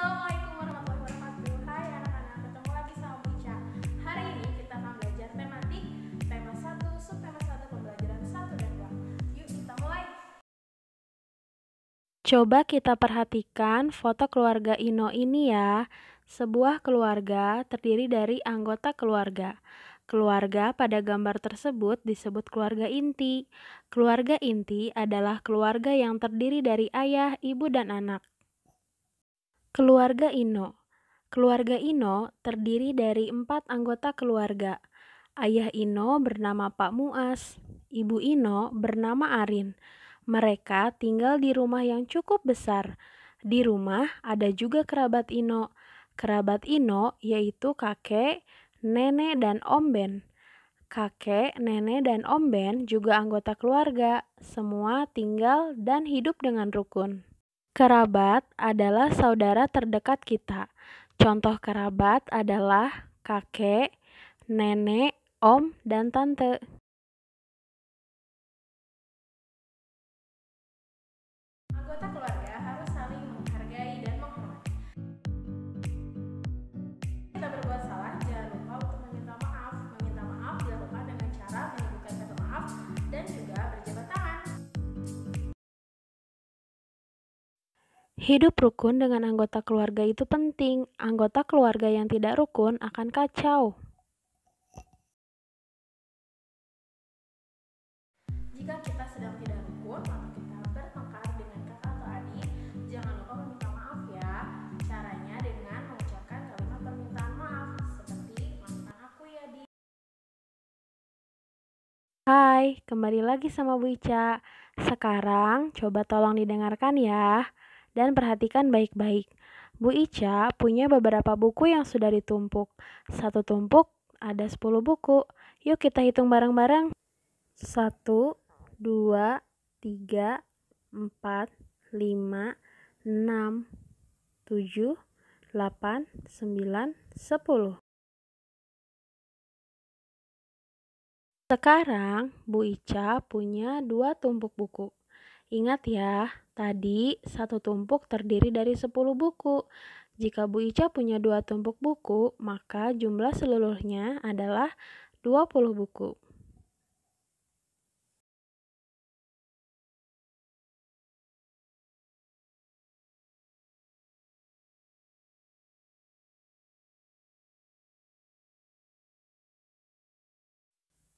Assalamualaikum warahmatullahi wabarakatuh Hai anak-anak, ketemu lagi sama Buca Hari ini kita akan belajar tematik Tema 1, subtema 1, pembelajaran 1 dan 2 Yuk kita mulai Coba kita perhatikan foto keluarga Ino ini ya Sebuah keluarga terdiri dari anggota keluarga Keluarga pada gambar tersebut disebut keluarga inti. Keluarga inti adalah keluarga yang terdiri dari ayah, ibu, dan anak. Keluarga Ino Keluarga Ino terdiri dari empat anggota keluarga. Ayah Ino bernama Pak Muas, Ibu Ino bernama Arin. Mereka tinggal di rumah yang cukup besar. Di rumah ada juga kerabat Ino. Kerabat Ino yaitu kakek, nenek, dan om Ben. Kakek, nenek, dan om Ben juga anggota keluarga. Semua tinggal dan hidup dengan rukun. Kerabat adalah saudara terdekat kita. Contoh kerabat adalah kakek, nenek, om, dan tante. Hidup rukun dengan anggota keluarga itu penting. Anggota keluarga yang tidak rukun akan kacau. Jika kita sedang tidak rukun, maka kita bertengkar dengan kakak atau adik. Jangan lupa meminta maaf ya. Caranya dengan mengucapkan kalimat permintaan maaf seperti maafkan aku ya di. Hai, kembali lagi sama Bu Ica. Sekarang coba tolong didengarkan ya dan perhatikan baik-baik. Bu Ica punya beberapa buku yang sudah ditumpuk. Satu tumpuk ada 10 buku. Yuk kita hitung bareng-bareng. Satu, dua, tiga, empat, lima, enam, tujuh, delapan, sembilan, sepuluh. Sekarang, Bu Ica punya dua tumpuk buku. Ingat ya, Tadi, satu tumpuk terdiri dari 10 buku. Jika Bu Ica punya dua tumpuk buku, maka jumlah seluruhnya adalah 20 buku.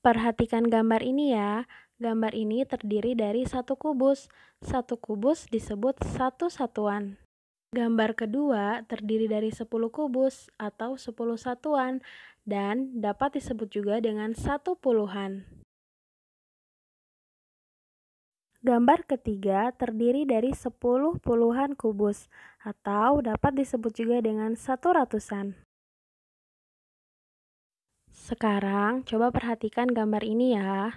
Perhatikan gambar ini ya. Gambar ini terdiri dari satu kubus. Satu kubus disebut satu satuan. Gambar kedua terdiri dari 10 kubus atau 10 satuan dan dapat disebut juga dengan satu puluhan. Gambar ketiga terdiri dari 10 puluhan kubus atau dapat disebut juga dengan satu ratusan. Sekarang coba perhatikan gambar ini ya.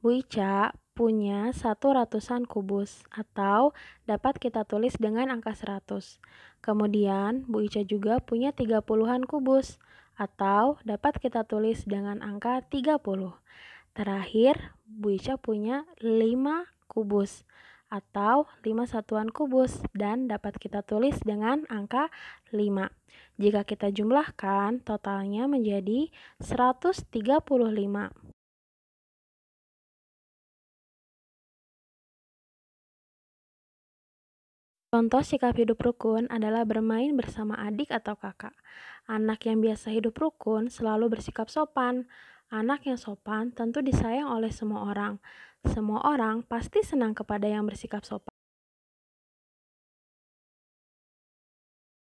Bu Ica punya satu ratusan kubus atau dapat kita tulis dengan angka 100. Kemudian Bu Ica juga punya tiga puluhan kubus atau dapat kita tulis dengan angka 30. Terakhir, Bu Ica punya 5 kubus atau 5 satuan kubus dan dapat kita tulis dengan angka 5. Jika kita jumlahkan, totalnya menjadi 135. Contoh sikap hidup rukun adalah bermain bersama adik atau kakak. Anak yang biasa hidup rukun selalu bersikap sopan. Anak yang sopan tentu disayang oleh semua orang. Semua orang pasti senang kepada yang bersikap sopan.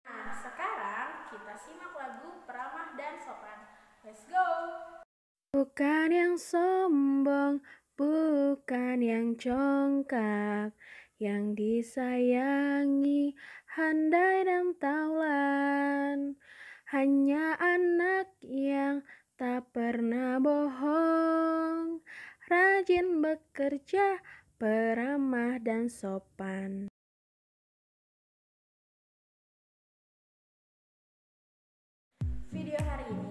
Nah, sekarang kita simak lagu Peramah dan Sopan. Let's go! Bukan yang sombong, bukan yang congkak, yang disayangi handai dan taulan. Hanya anak yang tak pernah bohong rajin bekerja, peramah dan sopan. Video hari ini